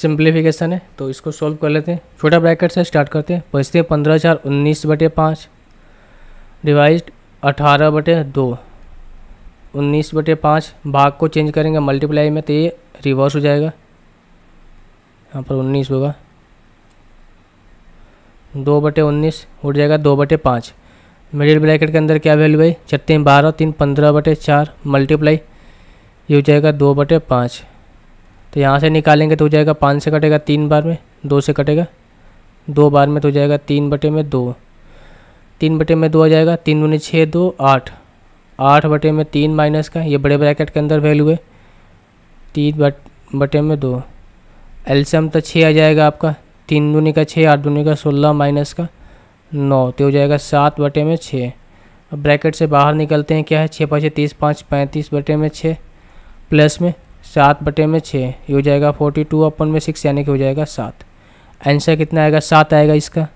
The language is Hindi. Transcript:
सिंप्लीफिकेशन है तो इसको सॉल्व कर लेते हैं छोटा ब्रैकेट से स्टार्ट करते हैं बचते हैं पंद्रह चार उन्नीस बटे पाँच डिवाइज अठारह बटे दो उन्नीस बटे पाँच भाग को चेंज करेंगे मल्टीप्लाई में तो ये रिवर्स हो जाएगा यहाँ पर उन्नीस होगा दो बटे उन्नीस उठ जाएगा दो बटे पाँच मिडिल ब्रैकेट के अंदर क्या वैल्यू है छत्तीस बारह तीन पंद्रह बटे चार मल्टीप्लाई ये हो जाएगा दो बटे पाँच तो यहाँ से निकालेंगे तो हो जाएगा पाँच से कटेगा तीन बार में दो से कटेगा दो बार में तो हो जाएगा तीन बटे में दो तीन बटे में दो आ जाएगा तीन दूनी छः दो आठ आठ बटे में तीन माइनस का ये बड़े ब्रैकेट के अंदर वैल्यू है तीन बट बटे में दो एल्सियम तो छः आ जाएगा आपका तीन दूनी का छः आठ दूनी का सोलह माइनस का नौ तो हो जाएगा सात बटे में छः ब्रैकेट से बाहर निकलते हैं क्या है छः पाँच तीस पाँच पैंतीस बटे में छः प्लस में सात बटे में छः ये हो जाएगा फोर्टी टू अपन में सिक्स यानी कि हो जाएगा सात आंसर कितना आएगा सात आएगा इसका